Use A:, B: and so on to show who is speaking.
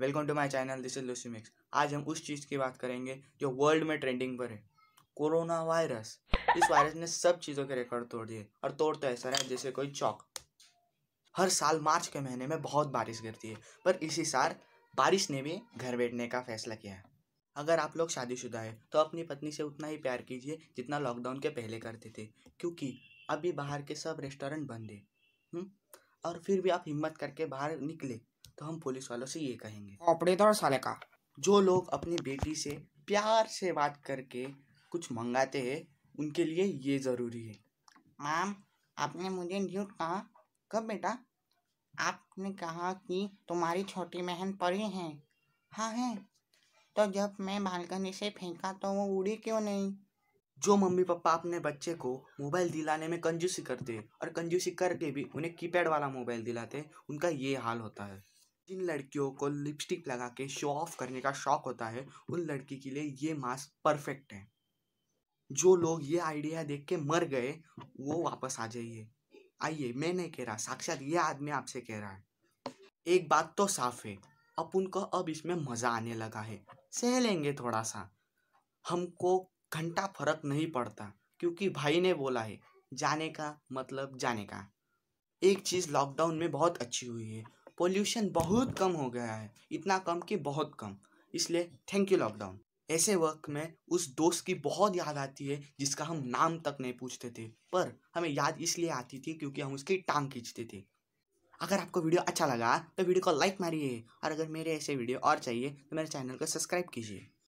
A: Welcome to my channel this is Lucy Mix आज हम उस चीज़ की बात करेंगे जो वर्ल्ड में ट्रेंडिंग पर है कोरोना वायरस इस वायरस ने सब चीज़ों के रिकॉर्ड तोड़ दिए और तोड़ तो ऐसा है जैसे कोई चौक हर साल मार्च के महीने में बहुत बारिश गिरती है पर इसी साल बारिश ने भी घर बैठने का फैसला किया है अगर आप लोग शादीशुदा है तो अपनी पत्नी से उतना ही प्यार कीजिए जितना लॉकडाउन के पहले करते थे क्योंकि अभी बाहर के सब रेस्टोरेंट बंद है हम्म? और फिर भी आप हिम्मत करके बाहर निकले तो हम पुलिस वालों से ये कहेंगे ऑपरेटर तो साले का जो लोग अपनी बेटी से प्यार से बात करके कुछ मंगाते हैं उनके लिए ये ज़रूरी है मैम आपने मुझे
B: न्यूट कहा कब बेटा आपने कहा कि तुम्हारी छोटी बहन पढ़ी है हाँ है तो जब मैं बालकनी से फेंका तो वो उड़ी क्यों
A: नहीं जो मम्मी पापा अपने बच्चे को मोबाइल दिलाने में कंजूसी करते और कंजूसी करके भी उन्हें कीपैड वाला मोबाइल दिलाते उनका ये हाल होता है जिन लड़कियों को लिपस्टिक लगा के शो ऑफ करने का शौक होता है उन लड़की के लिए ये मास्क परफेक्ट है जो लोग ये आइडिया देख के मर गए वो वापस आ जाइए आइए मैं नहीं कह रहा साक्षात ये आदमी आपसे कह रहा है एक बात तो साफ है अपन को अब इसमें मज़ा आने लगा है सह लेंगे थोड़ा सा हमको घंटा फर्क नहीं पड़ता क्योंकि भाई ने बोला है जाने का मतलब जाने का एक चीज़ लॉकडाउन में बहुत अच्छी हुई है पोल्यूशन बहुत कम हो गया है इतना कम कि बहुत कम इसलिए थैंक यू लॉकडाउन ऐसे वक्त में उस दोस्त की बहुत याद आती है जिसका हम नाम तक नहीं पूछते थे पर हमें याद इसलिए आती थी क्योंकि हम उसकी टांग खींचते थे अगर आपको वीडियो अच्छा लगा तो वीडियो को लाइक मारिए और अगर मेरे ऐसे वीडियो और चाहिए तो मेरे चैनल को सब्सक्राइब कीजिए